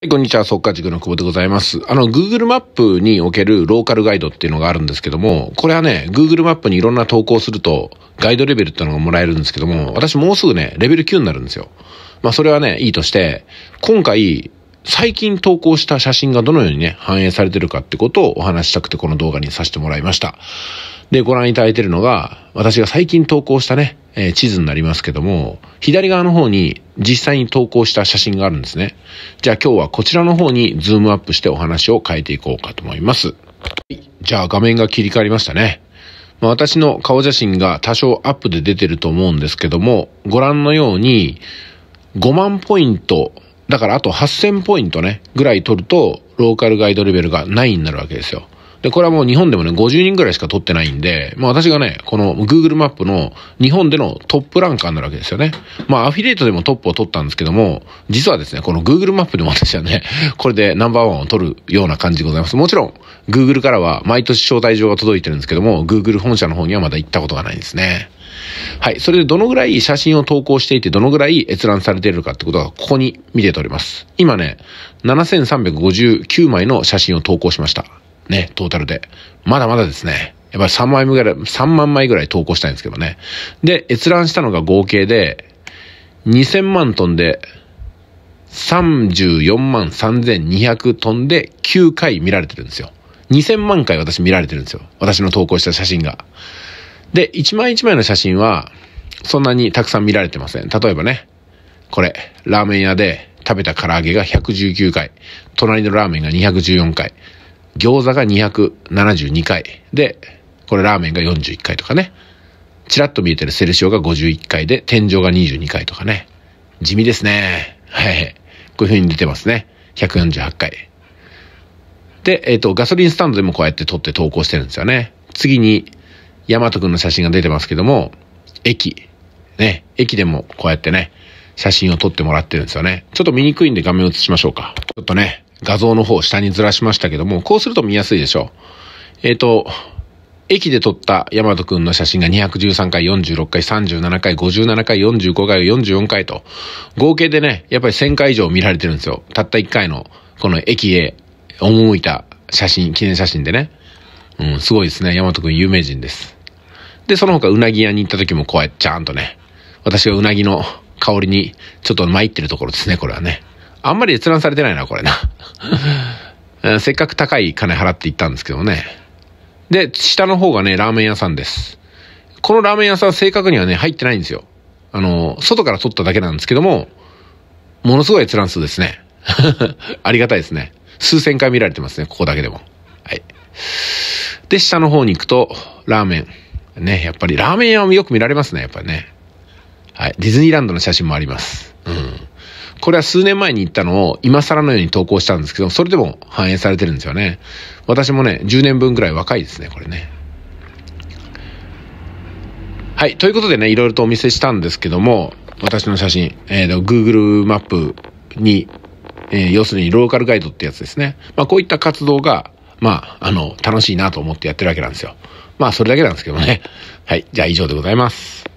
はい、こんにちは。速稼塾の久保でございます。あの、Google マップにおけるローカルガイドっていうのがあるんですけども、これはね、Google マップにいろんな投稿すると、ガイドレベルっていうのがもらえるんですけども、私もうすぐね、レベル9になるんですよ。まあ、それはね、いいとして、今回、最近投稿した写真がどのようにね、反映されてるかってことをお話したくてこの動画にさせてもらいました。で、ご覧いただいてるのが、私が最近投稿したね、えー、地図になりますけども、左側の方に実際に投稿した写真があるんですね。じゃあ今日はこちらの方にズームアップしてお話を変えていこうかと思います。じゃあ画面が切り替わりましたね。まあ、私の顔写真が多少アップで出てると思うんですけども、ご覧のように5万ポイントだからあと8000ポイントね、ぐらい取ると、ローカルガイドレベルが9になるわけですよ。で、これはもう日本でもね、50人ぐらいしか取ってないんで、まあ私がね、この Google マップの日本でのトップランカーになるわけですよね。まあアフィリエイトでもトップを取ったんですけども、実はですね、この Google マップでも私はね、これでナンバーワンを取るような感じでございます。もちろん、Google からは毎年招待状が届いてるんですけども、Google 本社の方にはまだ行ったことがないんですね。はい。それでどのぐらい写真を投稿していて、どのぐらい閲覧されているかってことが、ここに見て取れます。今ね、7359枚の写真を投稿しました。ね、トータルで。まだまだですね。やっぱり3枚ぐらい、3万枚ぐらい投稿したいんですけどね。で、閲覧したのが合計で、2000万トンで、34万3200トンで9回見られてるんですよ。2000万回私見られてるんですよ。私の投稿した写真が。で、一枚一枚の写真は、そんなにたくさん見られてません。例えばね、これ、ラーメン屋で食べた唐揚げが119回、隣のラーメンが214回、餃子が272回、で、これラーメンが41回とかね、ちらっと見えてるセルシオが51回で、天井が22回とかね、地味ですね。はい。こういう風に出てますね。148回。で、えっ、ー、と、ガソリンスタンドでもこうやって撮って投稿してるんですよね。次に、大和くんの写真が出てますけども、駅、ね、駅でもこうやってね、写真を撮ってもらってるんですよね。ちょっと見にくいんで画面を映しましょうか。ちょっとね、画像の方を下にずらしましたけども、こうすると見やすいでしょう。えっ、ー、と、駅で撮った大和くんの写真が213回、46回、37回、57回、45回、44回と、合計でね、やっぱり1000回以上見られてるんですよ。たった1回の、この駅へ赴いた写真、記念写真でね。うん、すごいですね。大和くん有名人です。で、その他うなぎ屋に行った時もこうやってちゃんとね、私がうなぎの香りにちょっと参ってるところですね、これはね。あんまり閲覧されてないな、これな。せっかく高い金払って行ったんですけどね。で、下の方がね、ラーメン屋さんです。このラーメン屋さん正確にはね、入ってないんですよ。あの、外から撮っただけなんですけども、ものすごい閲覧数ですね。ありがたいですね。数千回見られてますね、ここだけでも。はい。で、下の方に行くと、ラーメン。ね、やっぱりラーメン屋もよく見られますね、やっぱりね。はい。ディズニーランドの写真もあります。うん。これは数年前に行ったのを今更のように投稿したんですけど、それでも反映されてるんですよね。私もね、10年分ぐらい若いですね、これね。はい。ということでね、いろいろとお見せしたんですけども、私の写真、えっ、ー、Google マップに、えー、要するにローカルガイドってやつですね。まあ、こういった活動が、まあ、あの、楽しいなと思ってやってるわけなんですよ。まあ、それだけなんですけどね。はい。じゃあ以上でございます。